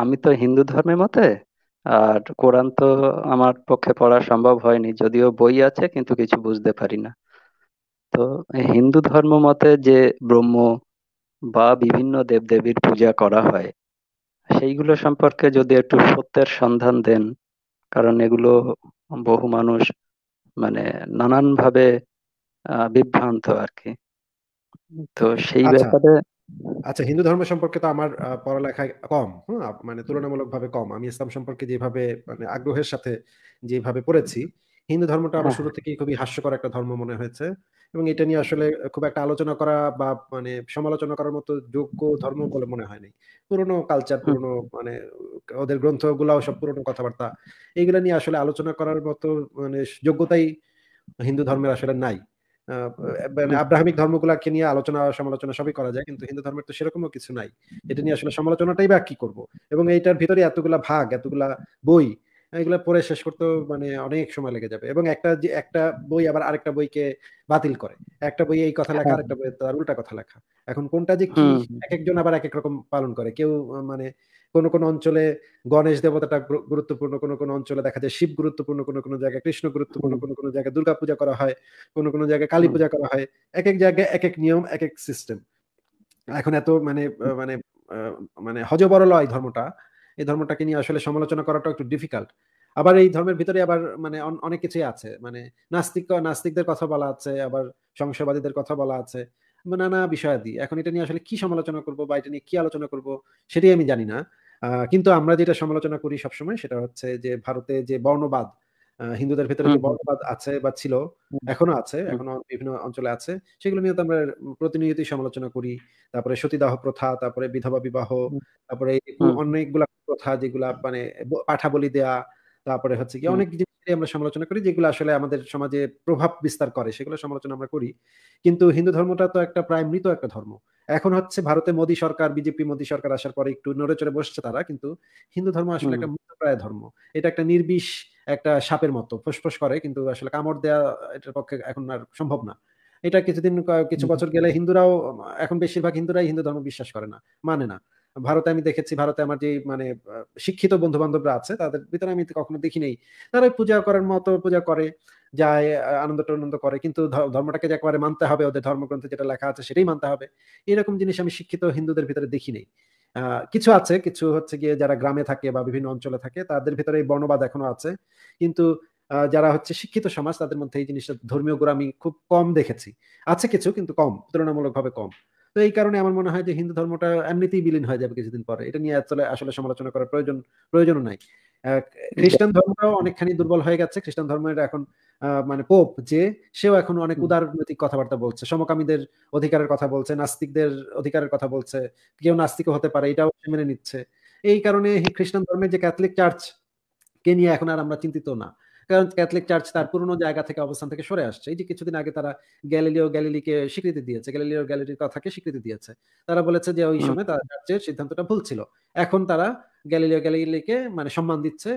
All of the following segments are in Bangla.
আমি তো হিন্দু ধর্মের মতে আর কোরআন তো আমার পক্ষে পড়া সম্ভব হয়নি যদিও বই আছে কিন্তু কিছু বুঝতে পারি না তো হিন্দু ধর্ম মতে যে ব্রহ্ম বা বিভিন্ন দেবদেবীর পূজা করা হয় সেইগুলো সম্পর্কে যদি একটু সত্যের সন্ধান দেন কারণ এগুলো বহু মানুষ মানে নানানভাবে বিভ্রান্ত আর কি তো সেই আচ্ছা। ব্যাপারে আচ্ছা হিন্দু ধর্ম সম্পর্কে তো আমার পড়ালেখা কম হ্যাঁ মানে তুলনামূলকভাবে কম আমি ইসলাম সম্পর্কে যেভাবে মানে আগ্রহের সাথে যেভাবে পড়েছি হিন্দু ধর্মটা আমার শুরু থেকেই খুবই হাস্যকর একটা ধর্ম মনে হয়েছে এবং এটা নিয়ে আসলে খুব একটা আলোচনা করা বা মানে সমালোচনা করার মতো যোগ্য ধর্ম বলে মনে হয়নি পুরনো কালচার পুরনো মানে ওদের গ্রন্থগুলাও সব পুরনো কথাবার্তা এইগুলা নিয়ে আসলে আলোচনা করার মতো মানে যোগ্যতাই হিন্দু ধর্মের আসলে নাই মানে মানে আব্রাহামিক ধর্মগুলাকে নিয়ে আলোচনা সমালোচনা সবই করা যায় কিন্তু হিন্দু ধর্মের তো সেরকমও কিছু নাই এটা নিয়ে আসলে সমালোচনাটাই বা কি করবো এবং এইটার ভিতরে এতগুলা ভাগ এতগুলা বই এগুলো পড়ে শেষ করতে মানে অনেক সময় লেগে যাবে এবং একটা যে একটা বই আবার আরেকটা বইকে বাতিল করে একটা বই এই কথা লেখা হ্যাঁ। আরেকটা বই তার উল্টা কথা লেখা এখন কোনটা যে কি এক একজন আবার এক এক রকম পালন করে কেউ মানে কোন কোন অঞ্চলে গণেশ দেবতাটা গুরুত্বপূর্ণ কোন কোন অঞ্চলে দেখা যায় শিব গুরুত্বপূর্ণ কোন কোন জায়গায় কৃষ্ণ গুরুত্বপূর্ণ কোন কোন জায়গায় দুর্গা পূজা করা হয় কোন কোন জায়গায় কালী পূজা করা হয় এক এক জায়গায় এক এক নিয়ম এক এক সিস্টেম এখন এত মানে মানে মানে হজবরল হয় ধর্মটা এই ধর্মটাকে নিয়ে আসলে সমালোচনা করাটা একটু ডিফিকাল্ট আবার এই ধর্মের ভিতরে আবার মানে অনেক কিছুই আছে মানে নাস্তিক নাস্তিকদের কথা বলা আছে আবার সংশয়বাদীদের কথা বলা আছে নানা বিষয়াদি এখন এটা নিয়ে আসলে কি সমালোচনা করব বা এটা নিয়ে কি আলোচনা করব সেটাই আমি জানি না কিন্তু আমরা যেটা সমালোচনা করি সবসময় সেটা হচ্ছে যে ভারতে যে বর্ণবাদ হিন্দুদের ভেতরে যে বর্ণবাদ আছে বা ছিল এখনো আছে এখনো বিভিন্ন অঞ্চলে আছে সেগুলো নিয়ে তো আমরা প্রতিনিয়ত সমালোচনা করি তারপরে সতীদাহ প্রথা তারপরে বিধবা বিবাহ তারপরে অনেকগুলা প্রথা যেগুলা মানে পাঠা বলি দেয়া তারপরে হচ্ছে কি অনেক জিনিস আমরা সমালোচনা করি যেগুলো আসলে আমাদের সমাজে প্রভাব বিস্তার করে সেগুলো সমালোচনা আমরা করি কিন্তু হিন্দু ধর্মটা তো একটা প্রায় মৃত একটা ধর্ম এখন হচ্ছে ভারতে মোদী সরকার বিজেপি মোদী সরকার আসার পরে একটু নড়ে চড়ে বসছে তারা কিন্তু হিন্দু ধর্ম আসলে একটা প্রায় ধর্ম এটা একটা নির্বিশ একটা সাপের মতো ফুসফুস করে কিন্তু আসলে কামড় দেয়া এটার পক্ষে এখন আর সম্ভব না এটা কিছুদিন কিছু বছর গেলে হিন্দুরাও এখন বেশিরভাগ হিন্দুরাই হিন্দু ধর্ম বিশ্বাস করে না মানে না ভারতে আমি দেখেছি ভারতে আমার যে মানে শিক্ষিত বন্ধু বান্ধবরা আছে তাদের ভিতরে আমি কখনো দেখি নেই তারা পূজা করার মতো পূজা করে যায় আনন্দ টনন্দ করে কিন্তু ধর্মটাকে একবারে মানতে হবে ওদের ধর্মগ্রন্থে যেটা লেখা আছে সেটাই মানতে হবে এরকম জিনিস আমি শিক্ষিত হিন্দুদের ভিতরে দেখি নেই কিছু আছে কিছু হচ্ছে গিয়ে যারা গ্রামে থাকে বা বিভিন্ন অঞ্চলে থাকে তাদের ভিতরে এই বর্ণবাদ এখনো আছে কিন্তু যারা হচ্ছে শিক্ষিত সমাজ তাদের মধ্যে এই জিনিসটা ধর্মীয় আমি খুব কম দেখেছি আছে কিছু কিন্তু কম তুলনামূলকভাবে কম তো এই কারণে আমার মনে হয় যে হিন্দু ধর্মটা এমনিতেই বিলীন হয়ে যাবে কিছুদিন পরে এটা নিয়ে আসলে আসলে সমালোচনা করার প্রয়োজন প্রয়োজনও নাই খ্রিস্টান ধর্মটাও অনেকখানি দুর্বল হয়ে গেছে খ্রিস্টান ধর্মের এখন মানে পোপ যে সেও এখন অনেক উদারনৈতিক কথাবার্তা বলছে সমকামীদের অধিকারের কথা বলছে নাস্তিকদের অধিকারের কথা বলছে কেউ নাস্তিকও হতে পারে এটাও মেনে নিচ্ছে এই কারণে খ্রিস্টান ধর্মের যে ক্যাথলিক চার্চ কে নিয়ে এখন আর আমরা চিন্তিত না কারণ ক্যাথলিক চার্চ তার পুরনো জায়গা থেকে অবস্থান থেকে সরে আসছে এই যে কিছুদিন আগে তারা গ্যালিলিও গ্যালিলিকে স্বীকৃতি দিয়েছে গ্যালিলিও গ্যালিলির কথাকে স্বীকৃতি দিয়েছে তারা বলেছে যে ওই সময় তারা চার্চের সিদ্ধান্তটা ভুল ছিল এখন তারা গ্যালিলিও গ্যালিলিকে মানে সম্মান দিচ্ছে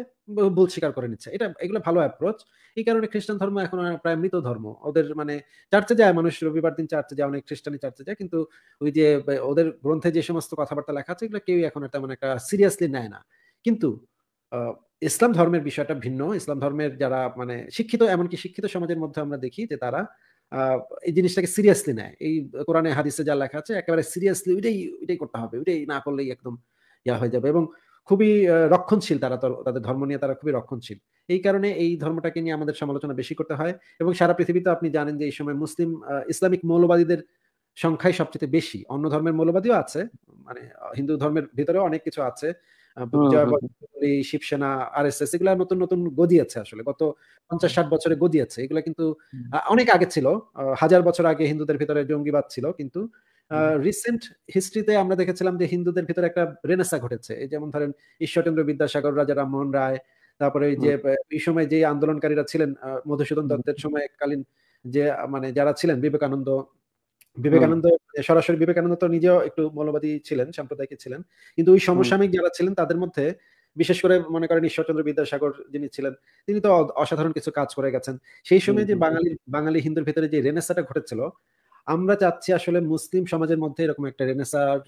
ভুল স্বীকার করে নিচ্ছে এটা এগুলো ভালো অ্যাপ্রোচ এই কারণে খ্রিস্টান ধর্ম এখন প্রায় মৃত ধর্ম ওদের মানে চার্চে যায় মানুষ রবিবার দিন চার্চে যায় অনেক খ্রিস্টান চার্চে যায় কিন্তু ওই যে ওদের গ্রন্থে যে সমস্ত কথাবার্তা লেখা আছে এগুলো কেউই এখন তেমন একটা সিরিয়াসলি নেয় না কিন্তু ইসলাম ধর্মের বিষয়টা ভিন্ন ইসলাম ধর্মের যারা মানে শিক্ষিত এমনকি শিক্ষিত সমাজের মধ্যে আমরা দেখি যে তারা এই জিনিসটাকে সিরিয়াসলি নেয় এই কোরআনে হাদিসে যা লেখা আছে একেবারে সিরিয়াসলি ওইটাই ওইটাই করতে হবে ওইটাই না করলেই একদম ইয়া হয়ে যাবে এবং খুবই রক্ষণশীল তারা তাদের ধর্ম নিয়ে তারা খুবই রক্ষণশীল এই কারণে এই ধর্মটাকে নিয়ে আমাদের সমালোচনা বেশি করতে হয় এবং সারা পৃথিবীতে আপনি জানেন যে এই সময় মুসলিম ইসলামিক মৌলবাদীদের সংখ্যাই সবচেয়ে বেশি অন্য ধর্মের মৌলবাদীও আছে মানে হিন্দু ধর্মের ভিতরে অনেক কিছু আছে শিবসেনা আর এস এস এগুলা নতুন নতুন গদি আছে আসলে গত পঞ্চাশ ষাট বছরে গদি আছে এগুলা কিন্তু অনেক আগে ছিল হাজার বছর আগে হিন্দুদের ভিতরে জঙ্গিবাদ ছিল কিন্তু রিসেন্ট হিস্ট্রিতে আমরা দেখেছিলাম যে হিন্দুদের ভিতরে একটা রেনেসা ঘটেছে যেমন ধরেন ঈশ্বরচন্দ্র বিদ্যাসাগর রাজা রামমোহন রায় তারপরে যে এই সময় যে আন্দোলনকারীরা ছিলেন মধুসূদন দত্তের সময় কালীন যে মানে যারা ছিলেন বিবেকানন্দ বিবেকানন্দ সরাসরি বিবেকানন্দ তো নিজেও একটু মৌলবাদী ছিলেন সাম্প্রদায়িক ছিলেন কিন্তু ওই সমসাময়িক যারা ছিলেন তাদের মধ্যে বিশেষ করে মনে করেন ঈশ্বরচন্দ্র বিদ্যাসাগর যিনি ছিলেন তিনি তো অসাধারণ কিছু কাজ করে গেছেন সেই সময় যে বাঙালি বাঙালি হিন্দুর ভিতরে যে রেনেসাটা ঘটেছিল আমরা চাচ্ছি আসলে মুসলিম সমাজের মধ্যে এরকম একটা রেনেসার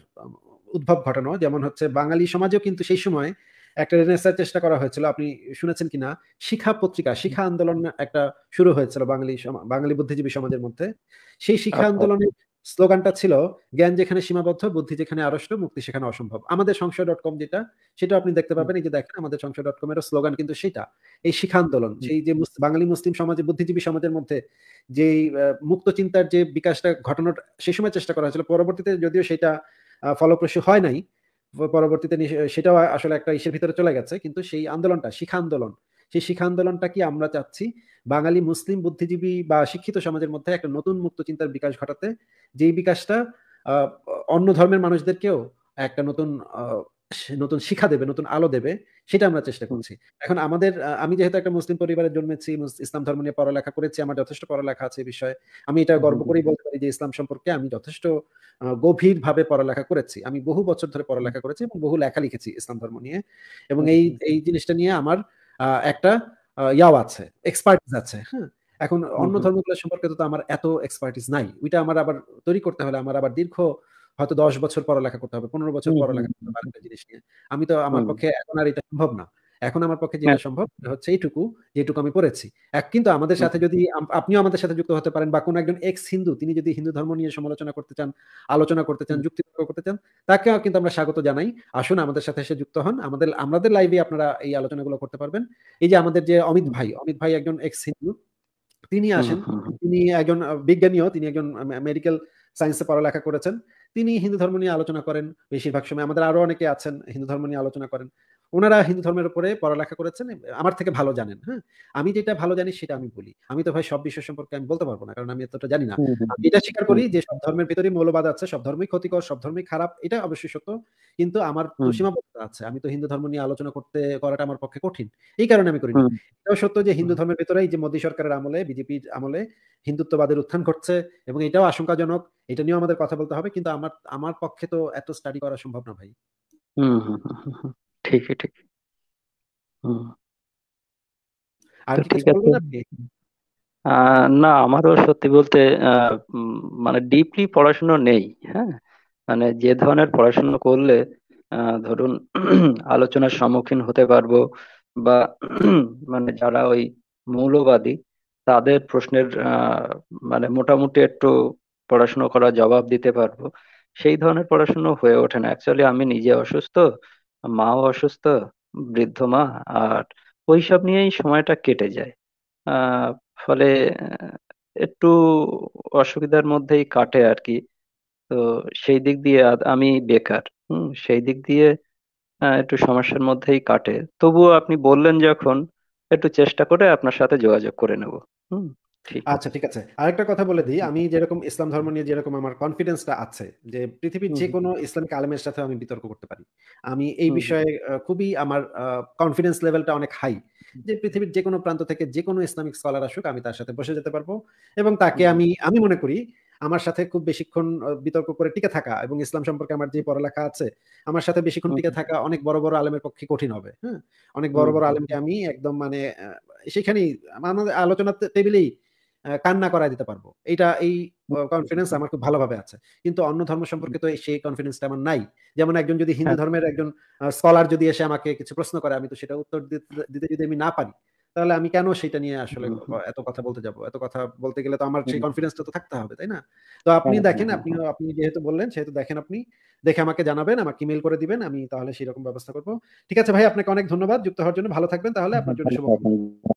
উদ্ভব ঘটানো যেমন হচ্ছে বাঙালি সমাজেও কিন্তু সেই সময় একটা রেনেসার চেষ্টা করা হয়েছিল আপনি শুনেছেন কিনা শিক্ষা পত্রিকা শিক্ষা আন্দোলন একটা শুরু হয়েছিল বাঙালি বাঙালি বুদ্ধিজীবী সমাজের মধ্যে সেই শিক্ষা আচ্ছা, আচ্ছা। আন্দোলনে স্লোগানটা ছিল জ্ঞান যেখানে সীমাবদ্ধ বুদ্ধি যেখানে আড়ষ্ট মুক্তি সেখানে অসম্ভব আমাদের সংশয় ডট কম যেটা সেটা আপনি দেখতে পাবেন এই যে দেখেন আমাদের সংশয় ডট এর স্লোগান কিন্তু সেটা এই শিক্ষা আন্দোলন সেই যে বাঙালি মুসলিম সমাজে বুদ্ধিজীবী সমাজের মধ্যে যে মুক্ত চিন্তার যে বিকাশটা ঘটানোর সেই সময় চেষ্টা করা হয়েছিল পরবর্তীতে যদিও সেটা ফলপ্রসূ হয় নাই পরবর্তীতে সেটাও আসলে একটা ইসের ভিতরে চলে গেছে কিন্তু সেই আন্দোলনটা শিক্ষা আন্দোলন সেই শিক্ষা আন্দোলনটা কি আমরা চাচ্ছি বাঙালি মুসলিম বুদ্ধিজীবী বা শিক্ষিত সমাজের মধ্যে একটা নতুন মুক্ত চিন্তার বিকাশ ঘটাতে যেই বিকাশটা অন্য ধর্মের মানুষদেরকেও একটা নতুন নতুন শিক্ষা দেবে নতুন আলো দেবে সেটা আমরা চেষ্টা করছি এখন আমাদের আমি যেহেতু একটা মুসলিম পরিবারের জন্মেছি ইসলাম ধর্ম নিয়ে পড়ালেখা করেছি আমার যথেষ্ট পড়ালেখা আছে বিষয়ে আমি এটা গর্ব করেই বলতে পারি যে ইসলাম সম্পর্কে আমি যথেষ্ট গভীরভাবে পড়ালেখা করেছি আমি বহু বছর ধরে পড়ালেখা করেছি এবং বহু লেখা লিখেছি ইসলাম ধর্ম নিয়ে এবং এই এই জিনিসটা নিয়ে আমার আহ একটা ইয়াও আছে এক্সপার্টিস আছে হ্যাঁ এখন অন্য ধর্মগুলো সম্পর্কে তো আমার এত এক্সপার্টিস নাই ওইটা আমার আবার তৈরি করতে হলে আমার আবার দীর্ঘ হয়তো দশ বছর পড়ালেখা করতে হবে পনেরো বছর পড়ালেখা করতে হবে জিনিস নিয়ে আমি তো আমার পক্ষে এখন আর এটা সম্ভব না এখন আমার পক্ষে যেটা হ্যাঁ। সম্ভব হচ্ছে এইটুকু যেটুকু আমি পড়েছি কিন্তু আমাদের সাথে যদি আপনিও আমাদের সাথে যুক্ত হতে পারেন বা কোনো একজন এক্স হিন্দু তিনি যদি হিন্দু ধর্ম নিয়ে সমালোচনা করতে চান আলোচনা করতে চান যুক্তি করতে চান তাকেও কিন্তু আমরা স্বাগত জানাই আসুন আমাদের সাথে এসে যুক্ত হন আমাদের আমাদের লাইভে আপনারা এই আলোচনাগুলো করতে পারবেন এই যে আমাদের যে অমিত ভাই অমিত ভাই একজন এক্স হিন্দু তিনি আসেন তিনি একজন বিজ্ঞানীও তিনি একজন মেডিকেল সায়েন্সে পড়ালেখা করেছেন তিনি হিন্দু ধর্ম নিয়ে আলোচনা করেন বেশিরভাগ সময় আমাদের আরো অনেকে আছেন হিন্দু ধর্ম নিয়ে আলোচনা করেন ওনারা হিন্দু ধর্মের উপরে পড়ালেখা করেছেন আমার থেকে ভালো জানেন হ্যাঁ আমি যেটা ভালো জানি সেটা আমি বলি আমি তো ভাই সব বিষয় সম্পর্কে আমি বলতে পারবো না কারণ আমি এতটা জানি না এটা স্বীকার করি যে সব ধর্মের ভিতরে মৌলবাদ আছে সব ধর্মই ক্ষতিকর সব ধর্মই খারাপ এটা অবশ্যই সত্য কিন্তু আমার সীমাবদ্ধতা আছে আমি তো হিন্দু ধর্ম নিয়ে আলোচনা করতে করাটা আমার পক্ষে কঠিন এই কারণে আমি করি এটাও সত্য যে হিন্দু ধর্মের ভেতরেই যে মোদী সরকারের আমলে বিজেপির আমলে হিন্দুত্ববাদের উত্থান ঘটছে এবং এটাও আশঙ্কাজনক এটা নিয়েও আমাদের কথা বলতে হবে কিন্তু আমার আমার পক্ষে তো এত স্টাডি করা সম্ভব না ভাই ঠিক ঠিক আর তো ঠিক আছে না আমারও সত্যি বলতে মানে ডিপলি পড়াশুনো নেই হ্যাঁ মানে যে ধরনের পড়াশুনো করলে ধরুন আলোচনার সম্মুখীন হতে পারবো বা মানে যারা ওই মৌলবাদী তাদের প্রশ্নের মানে মোটামুটি একটু পড়াশুনো করা জবাব দিতে পারবো সেই ধরনের পড়াশুনো হয়ে ওঠে না অ্যাকচুয়ালি আমি নিজে অসুস্থ মাও অসুস্থ বৃদ্ধ মা আর ওইসব নিয়েই সময়টা কেটে যায় ফলে একটু অসুবিধার মধ্যেই কাটে আর কি তো সেই দিক দিয়ে আমি বেকার হুম সেই দিক দিয়ে একটু সমস্যার মধ্যেই কাটে তবুও আপনি বললেন যখন একটু চেষ্টা করে আপনার সাথে যোগাযোগ করে নেব হুম আচ্ছা ঠিক আছে আরেকটা কথা বলে দিই আমি যেরকম ইসলাম ধর্ম নিয়ে যেরকম আমার কনফিডেন্সটা আছে যে পৃথিবীর যে কোনো ইসলামিক আলেমের সাথে আমি বিতর্ক করতে পারি আমি এই বিষয়ে খুবই আমার কনফিডেন্স লেভেলটা অনেক হাই যে পৃথিবীর যে কোনো প্রান্ত থেকে যে কোনো ইসলামিক স্কলার আসুক আমি তার সাথে বসে যেতে পারবো এবং তাকে আমি আমি মনে করি আমার সাথে খুব বেশিক্ষণ বিতর্ক করে টিকে থাকা এবং ইসলাম সম্পর্কে আমার যে পড়ালেখা আছে আমার সাথে বেশিক্ষণ টিকে থাকা অনেক বড় বড় আলেমের পক্ষে কঠিন হবে হ্যাঁ অনেক বড় বড় আলেমকে আমি একদম মানে সেখানেই আমাদের আলোচনা টেবিলেই কান্না করা দিতে পারবো এটা এই কনফিডেন্স আমার খুব ভালোভাবে আছে কিন্তু অন্য ধর্ম সম্পর্কে তো সেই কনফিডেন্সটা আমার নাই যেমন একজন যদি হিন্দু হ্যাঁ। ধর্মের একজন স্কলার যদি এসে আমাকে কিছু প্রশ্ন করে আমি তো সেটা উত্তর দিতে যদি আমি না পারি তাহলে আমি কেন সেটা নিয়ে আসলে এত কথা বলতে যাব এত কথা বলতে গেলে তো আমার সেই কনফিডেন্সটা তো থাকতে হবে তাই না তো আপনি দেখেন আপনি আপনি যেহেতু বললেন সেহেতু দেখেন আপনি দেখে আমাকে জানাবেন আমাকে ইমেল করে দিবেন আমি তাহলে সেই রকম ব্যবস্থা করব ঠিক আছে ভাই আপনাকে অনেক ধন্যবাদ যুক্ত হওয়ার জন্য ভালো থাকবেন তাহলে আপনার জন্য শুভ